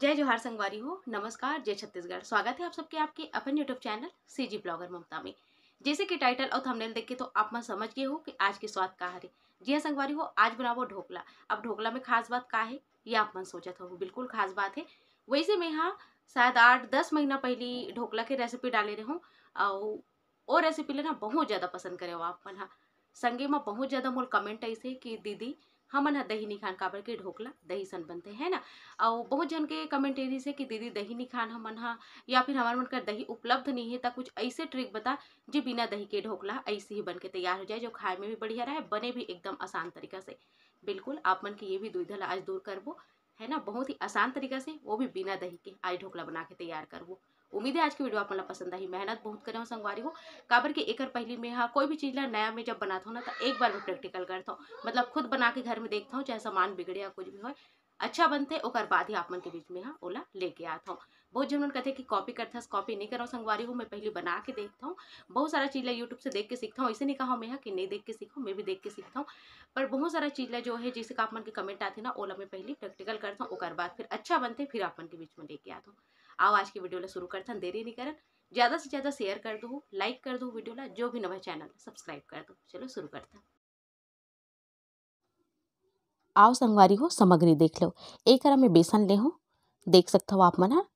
जय जोहार संगवारी हो नमस्कार जय छत्तीसगढ़ स्वागत है आप सबके आपके अपन YouTube channel C G blogger Mamta में जैसे कि टाइटल और थंबनेल देख के तो आप मैं समझ गए हो कि आज के स्वाद का है जी हाँ संगवारी हो आज बनावो ढोकला अब ढोकला में खास बात का है ये आप मन था वो बिल्कुल खास बात है वैसे मैं यहाँ शायद आठ दस महीना पहले ढोकला की रेसिपी डाले रहूँ और वो रेसिपी लेना बहुत ज़्यादा पसंद करे हो आप मन हाँ संगे में बहुत ज़्यादा मोल कमेंट ऐसे कि दीदी हमन हा दही निखान काबर के ढोकला दही सन बनते है ना और बहुत जन के कमेंट एरी से कि दीदी दही निखान हमन हा या फिर हमारे मन का दही उपलब्ध नहीं है तो कुछ ऐसे ट्रिक बता जो बिना दही के ढोकला ऐसे ही बन के तैयार हो जाए जो खाए में भी बढ़िया रहे बने भी एकदम आसान तरीका से बिल्कुल आप मन की ये भी दुविधा आज दूर करबो है ना बहुत ही आसान तरीका से वो भी बिना दही के आज ढोकला बना के तैयार करबो उम्मीद है आज की वीडियो आप मतलब पसंद आई मेहनत बहुत करे हो संगवारी हो काबर के एक पहली में हाँ कोई भी चीज़ ला नया में जब बनाता हूँ ना तो एक बार मैं प्रैक्टिकल करता हूँ मतलब खुद बना के घर में देखता हूँ चाहे सामान बिगड़े या कुछ भी हो अच्छा बनते और बाद ही आप मन के बीच में हाँ ओला लेके आता हूँ बहुत जन कहते कहते कि कॉपी करता है कॉपी नहीं करा संगवारी हूँ मैं पहले बना के देखता हूँ बहुत सारा चीज़ यूट्यूब से देख के सीखता हूँ इसे नहीं कहा मैं यहाँ कि नहीं देख के सीखूँ मैं भी देख के सीखता हूँ पर बहुत सारा चीज़ जो है जिसे आप मन के कमेंट आते ना ओला मैं पहले प्रैक्टिकल करता हूँ और बाद फिर अच्छा बनते फिर आप मन के बीच में लेके आता हूँ आओ आज की वीडियो ला शुरू करते हैं देरी नहीं करें ज़्यादा से ज़्यादा शेयर कर दो लाइक कर दो वीडियो ला जो भी नवा चैनल सब्सक्राइब कर दो चलो शुरू करते हैं आओ संगवारी हो सामग्री देख लो एक में बेसन ले हो देख सकते हो आप मना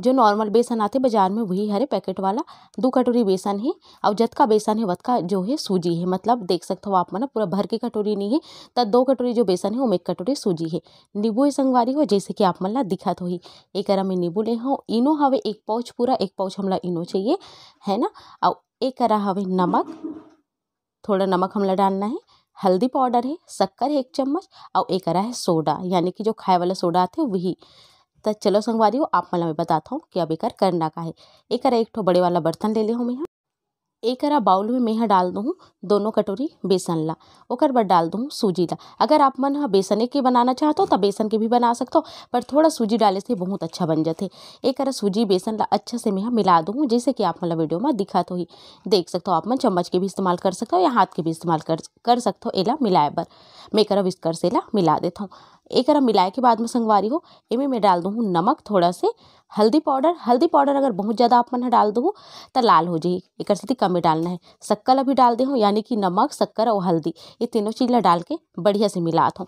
जो नॉर्मल बेसन आते बाज़ार में वही हरे पैकेट वाला दो कटोरी बेसन है और जत का बेसन है वत का जो है सूजी है मतलब देख सकते हो आप मना मतलब पूरा भर की कटोरी नहीं है तो दो कटोरी जो बेसन है वो एक कटोरी सूजी है नींबू संगवारी हो जैसे कि आप मतलब दिखा दिखत हो ही एक में नींबू ले हूँ इनो हवे एक पाउच पूरा एक पाउच हमला इनो चाहिए है ना और एक अरा हवे नमक थोड़ा नमक हमला डालना है हल्दी पाउडर है शक्कर है एक चम्मच और एक अरा है सोडा यानी कि जो खाए वाला सोडा आते वही तो चलो संगवारी हो आप मैं बताता हूँ कि अब एक करना का है एक एक ठो बड़े वाला बर्तन ले ले हूँ मैं एक अरा बाउल में मैं डाल दूँ दोनों कटोरी बेसन ला ओकर बाद डाल दूँ सूजी ला अगर आप मन हाँ बेसने के बनाना चाहते हो तो बेसन के भी बना सकते हो पर थोड़ा सूजी डाले से बहुत अच्छा बन जाते एक अरा सूजी बेसन ला अच्छा से मैं मिला दूँ जैसे कि आप मतलब वीडियो में दिखा तो ही देख सकते हो आप मन चम्मच के भी इस्तेमाल कर सकते हो या हाथ के भी इस्तेमाल कर कर सकते हो एला मिलाए पर मैं करा विस्कर से ला मिला देता हूँ एक अरा मिलाए के बाद में संगवारी हो ये मैं डाल दूँ नमक थोड़ा से हल्दी पाउडर हल्दी पाउडर अगर बहुत ज़्यादा आप मन डाल दूँ तो लाल हो जाए एक कम ही डालना है शक्कर अभी डाल दे यानी कि नमक शक्कर और हल्दी ये तीनों चीज़ ला डाल के बढ़िया से मिला दूँ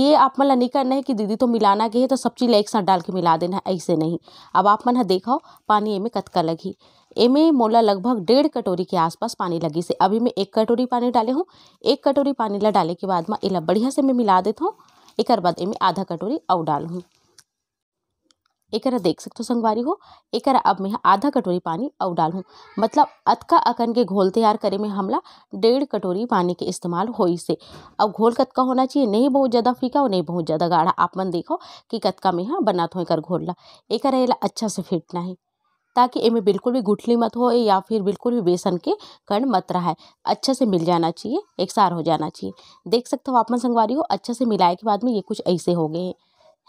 ये आप मन नहीं करना है कि दीदी तो मिलाना के है तो सब चीज़ एक साथ डाल के मिला देना है ऐसे नहीं अब आप मन देखो पानी इमें कतका लगी में मोला लगभग डेढ़ कटोरी के आसपास पानी लगी से अभी मैं एक कटोरी पानी डाले हूँ एक कटोरी पानी ला डाले के बाद में इला बढ़िया से मैं मिला देता हूँ एक बाद एमे आधा कटोरी अव डालूँ एक देख सकते हो संगवारी हो एक अब मैं आधा कटोरी पानी अव डालूँ मतलब अतका अकन के घोल तैयार करे में हमला डेढ़ कटोरी पानी के इस्तेमाल हो से अब घोल कतका होना चाहिए नहीं बहुत ज़्यादा फीका और नहीं बहुत ज़्यादा गाढ़ा आप मन देखो कि कतका में यहाँ बना हो एक घोल ला एक अच्छा से फिटना है ताकि इमें बिल्कुल भी गुठली मत हो या फिर बिल्कुल भी बेसन के कण मत रहा है अच्छे से मिल जाना चाहिए एकसार हो जाना चाहिए देख सकते हो आप मन संगवारी हो अच्छे से मिलाए के बाद में ये कुछ ऐसे हो गए हैं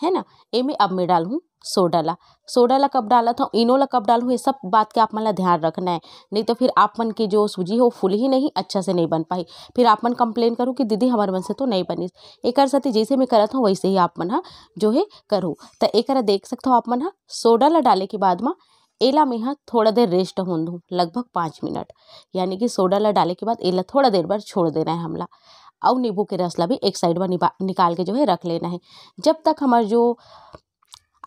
है ना ये में अब मैं डालूँ सोडा ला सोडा ला कब डाला था इनो ला कब डालूँ ये सब बात के आप मन ला ध्यान रखना है नहीं तो फिर आप मन की जो सूजी हो फुल ही नहीं अच्छा से नहीं बन पाई फिर आप मन कंप्लेन करूँ कि दीदी हमारे मन से तो नहीं बनी एक साथ जैसे मैं करत था वैसे ही आप मन हाँ जो है करूँ तो एक देख सकता हूँ आप मन हाँ सोडा ला डाले के बाद में एला में हाँ थोड़ा देर रेस्ट हो दूँ लगभग पाँच मिनट यानी कि सोडा ला डाले के बाद एला थोड़ा देर बार छोड़ देना है हमला और नींबू के रस ला भी एक साइड में निकाल के जो है रख लेना है जब तक हमारा जो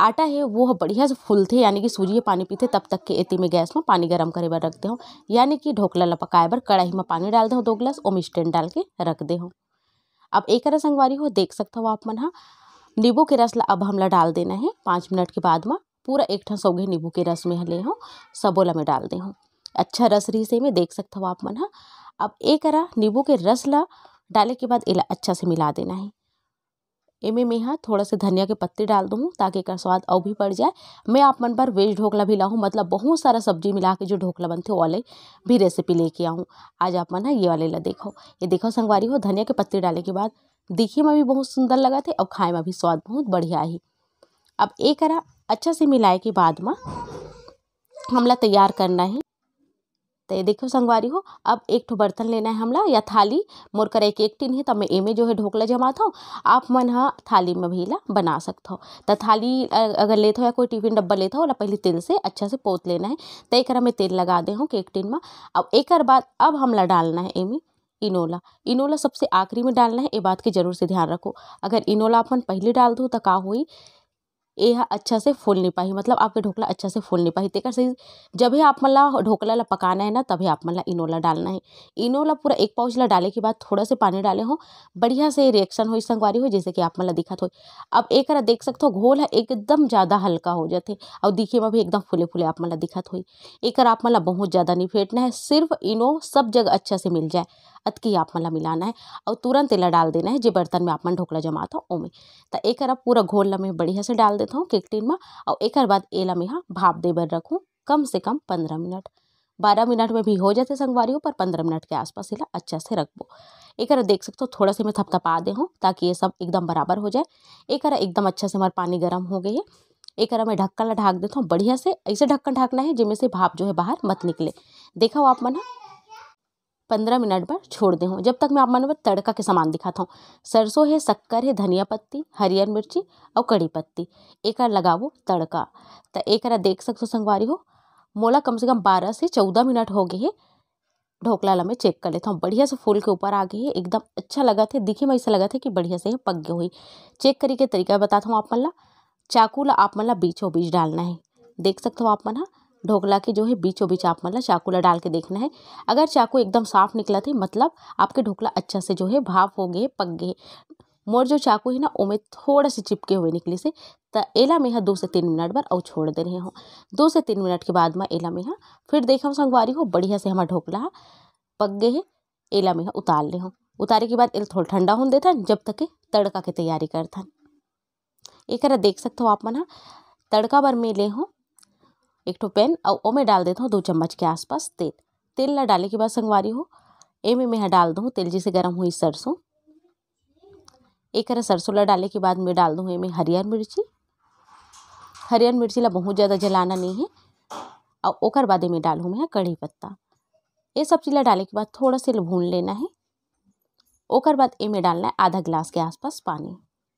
आटा है वो बढ़िया से फूलते यानी कि सूजी पानी पीते तब तक के एती में गैस में पानी गर्म करे बार रख दे यानी कि ढोकला ला पकाए बार कढ़ाई में पानी डाल दे दो गिलास ओम स्टैंड डाल के रख दे अब एक संगवारी हो देख सकता हो आप मन हाँ नींबू के रस ला अब हमला डाल देना है पाँच मिनट के बाद में पूरा एक ठन सौगे नींबू के रस में ले हूँ सबोला में डाल दे हूँ अच्छा रस रही से मैं देख सकते हो आप मन हा अब एक करा नींबू के रस ला डाले के बाद इला अच्छा से मिला देना है इमें मैं यहाँ थोड़ा से धनिया के पत्ते डाल दूँ ताकि एक स्वाद और भी पड़ जाए मैं आप मन पर वेज ढोकला भी लाऊँ मतलब बहुत सारा सब्जी मिला के जो ढोकला बनते वाले भी रेसिपी लेके आऊँ आज आप मन है हाँ, ये वाले ला देखो ये देखो संगवारी हो धनिया के पत्ते डाले के बाद दिखे में भी बहुत सुंदर लगा थे और खाए में भी स्वाद बहुत बढ़िया ही अब एक अरा अच्छा से मिलाए के बाद में हमला तैयार करना है तो ये देखो संगवारी हो अब एक ठो बर्तन लेना है हमला या थाली मोर कर एक एक टिन है तब तो मैं में जो है ढोकला जमा हूँ आप मन हाँ थाली में भी ला बना सकते हो तो थाली अगर लेते हो या कोई टिफिन डब्बा लेता हो पहले तेल से अच्छा से पोत लेना है तो एक मैं तेल लगा दे हूँ केक टिन में अब एक बाद अब हमला डालना है में इनोला इनोला सबसे आखिरी में डालना है ये बात के जरूर से ध्यान रखो अगर इनोला अपन पहले डाल दो तो का हुई ये अच्छा से फूल नहीं पाही मतलब आपके ढोकला अच्छा से फूल नहीं पाही तेकर तो सही जब ही आप मतलब ढोकला ला पकाना है ना तभी आप मतलब इनोला डालना है इनोला पूरा एक पाउच ला डाले के बाद थोड़ा से पानी डाले हो बढ़िया से रिएक्शन हो संगवारी हो जैसे कि आप मतलब दिखा हो अब एक देख सकते हो घोल है एकदम ज़्यादा हल्का हो जाते और दिखे में भी एकदम फूले फूले आप मतलब दिखा दिखत हो एक आप मतलब बहुत ज़्यादा नहीं फेंटना है सिर्फ इनो सब जगह अच्छा से मिल जाए अत की आप मतलब मिलाना है और तुरंत एला डाल देना है जो बर्तन में आप मन ढोकला जमा था ओमे तो एक पूरा घोल ला में बढ़िया से डाल देता हूँ केकटीन में और एक बाद एला में यहाँ भाप दे बर रखूँ कम से कम पंद्रह मिनट बारह मिनट में भी हो जाते संगवारी पर पंद्रह मिनट के आसपास इला अच्छा से रखबो एक देख सकते हो थोड़ा से मैं थपथपा दे हूँ ताकि ये सब एकदम बराबर हो जाए एक एकदम अच्छा से हमारा पानी गर्म हो गई है एक मैं ढक्कन ढाक देता हूँ बढ़िया से ऐसे ढक्कन ढाकना है जिनमें से भाप जो है बाहर मत निकले देखा हो आप मना पंद्रह मिनट पर छोड़ दें जब तक मैं आप मन तड़का के सामान दिखाता हूँ सरसों है शक्कर है धनिया पत्ती हरियर मिर्ची और कड़ी पत्ती एक लगाओ तड़का तो एक देख सकते हो संगवारी हो मोला कम से कम बारह से चौदह मिनट हो गए है ढोकला ला मैं चेक कर लेता हूँ बढ़िया से फूल के ऊपर आ गई है एकदम अच्छा लगा था दिखे में ऐसा लगा था कि बढ़िया से पक गई हुई चेक करी के तरीका बताता हूँ आप मन ला चाकू आप मन ला बीचों बीच डालना है देख सकते हो आप मन हाँ ढोकला के जो है बीचों बीच आप मतलब चाकूला डाल के देखना है अगर चाकू एकदम साफ निकला थे तो मतलब आपके ढोकला अच्छा से जो है भाप हो गए पक गए मोर जो चाकू है ना उमे थोड़ा से चिपके हुए निकले से त एला में दो से तीन मिनट बार और छोड़ दे रहे हो दो से तीन मिनट के बाद में एला में फिर हम संगवारी हो बढ़िया से हमारा ढोकला पक गए है एला में उतार ले हूँ उतारे के बाद एल थोड़ा ठंडा होने देता जब तक के तड़का की तैयारी करता एक देख सकते हो आप मना तड़का बार में ले हूँ एक ठो पैन और ओ में डाल देता हूँ दो चम्मच के आसपास तेल तेल ना डाले के बाद संगवारी हो ए में मैं डाल दूँ तेल जैसे गर्म हुई सरसों एक हरा सरसों ला डाले के बाद मैं डाल दूँ ए हरियर मिर्ची हरियर मिर्ची ला बहुत ज़्यादा जलाना नहीं है और ओकर बादे में डालूँ मैं कढ़ी पत्ता ये सब चीज़ डाले के बाद थोड़ा सा भून लेना है ओकर बाद ए में डालना है आधा गिलास के आसपास पानी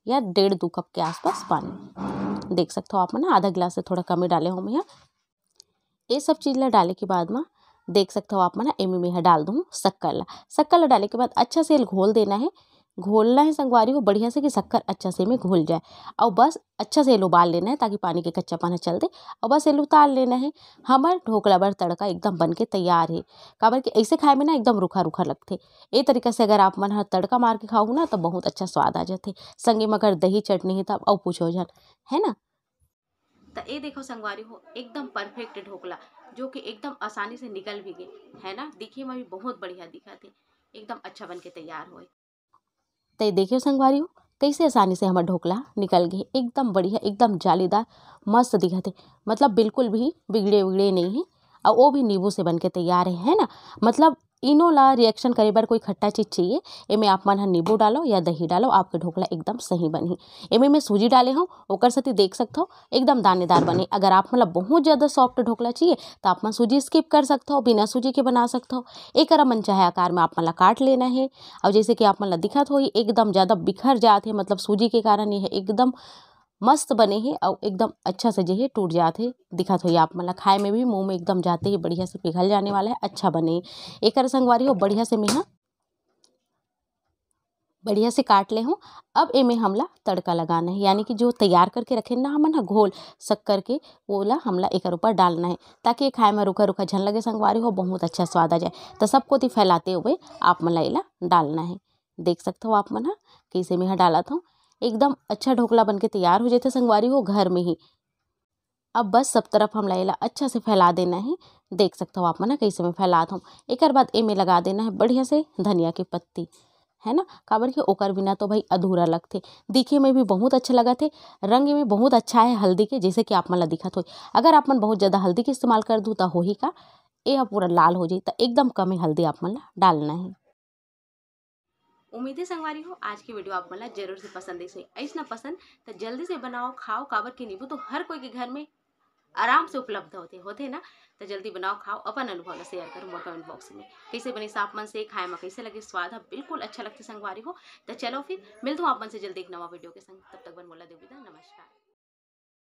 या डेढ़ दो कप के आसपास पानी देख सकते हो आप ना आधा गिलास से थोड़ा कम ही डाले हो मैं ये सब चीज़ ला डाले के बाद में देख सकते हो आप मना एमी में डाल दूँ शक्कर ला शक्कर ला डाले के बाद अच्छा से घोल देना है घोलना है संगवारी को बढ़िया से कि शक्कर अच्छा से में घुल जाए और बस अच्छा से उबाल लेना है ताकि पानी के कच्चा पाना चल दे और बस एल उतार लेना है हमार ढोकला बर तड़का एकदम बन के तैयार है काबर कि ऐसे खाए में ना एकदम रूखा रूखा लगते ये तरीका से अगर आप मन हर तड़का मार के खाओ ना तो बहुत अच्छा स्वाद आ जाते संगे में अगर दही चटनी है तब तो और पूछो जान है ना तो ये देखो संगवारी हो एकदम परफेक्ट ढोकला जो कि एकदम आसानी से निकल भी गए है ना दिखे में भी बहुत बढ़िया दिखा थे एकदम अच्छा बन के तैयार हुए तो देखियो संगवारी हो कैसे आसानी से हमारा ढोकला निकल गए एकदम बढ़िया एकदम जालीदार मस्त दिखा थे मतलब बिल्कुल भी बिगड़े उगड़े नहीं है और वो भी नींबू से बन के तैयार है, है ना मतलब इनो ला रिएक्शन करे बार कोई खट्टा चीज चाहिए एमे आप मन नींबू डालो या दही डालो आपके ढोकला एकदम सही बनी एमे मैं सूजी डाले हूँ ओकर सती देख सकते हो एकदम दानेदार बने अगर आप मतलब बहुत ज़्यादा सॉफ्ट ढोकला चाहिए तो आप मन सूजी स्किप कर सकते हो बिना सूजी के बना सकते हो एक मन चाहे आकार में आप मन ला काट लेना है और जैसे कि आप मन ला दिखत तो हो एकदम ज़्यादा बिखर जाते हैं मतलब सूजी के कारण यह एकदम मस्त बने हे और एकदम अच्छा सजे हे टूट जाते हे दिखत तो होही आप मतलब खाए में भी मुंह में एकदम जाते ही बढ़िया से पिघल जाने वाला है अच्छा बने एक संगवारी हो बढ़िया से मैं बढ़िया से काट ले हूँ अब एमे हमला तड़का लगाना है यानी कि जो तैयार करके रखे ना ना घोल शक्कर के वो ला हमला एक ऊपर डालना है ताकि खाए में रुखा रुखा झन लगे संगवारी हो बहुत अच्छा स्वाद आ जाए तो सबको तो फैलाते हुए आप मला मतलब डालना है देख सकते हो आप कि कैसे में डाला था एकदम अच्छा ढोकला बनके तैयार हो जाते संगवारी हो घर में ही अब बस सब तरफ हम लाइला अच्छा से फैला देना है देख सकते हो आप मना कैसे मैं फैला दूँ एक बाद में लगा देना है बढ़िया से धनिया की पत्ती है ना काबर के ओकर बिना तो भाई अधूरा लगते दिखे में भी बहुत अच्छा लगा थे रंग में बहुत अच्छा है हल्दी के जैसे कि आप मन दिखत हो अगर आप मन बहुत ज़्यादा हल्दी के इस्तेमाल कर दूँ तो हो ही का ये पूरा लाल हो जाए तो एकदम कम ही हल्दी आप मन डालना है उम्मीद है संगवारी हो आज की वीडियो आप मला जरूर से पसंद है ऐसा पसंद तो जल्दी से बनाओ खाओ काबर के नींबू तो हर कोई के घर में आराम से उपलब्ध होते होते ना तो जल्दी बनाओ खाओ अपन अनुभव शेयर करो मोर कमेंट बॉक्स में कैसे बने साफ मन से खाए में कैसे लगे स्वाद हाँ, बिल्कुल अच्छा लगते संगवारी हो तो चलो फिर मिल हूँ आप मन से जल्दी एक नवा वीडियो के संग तब तक बन मोला देवी नमस्कार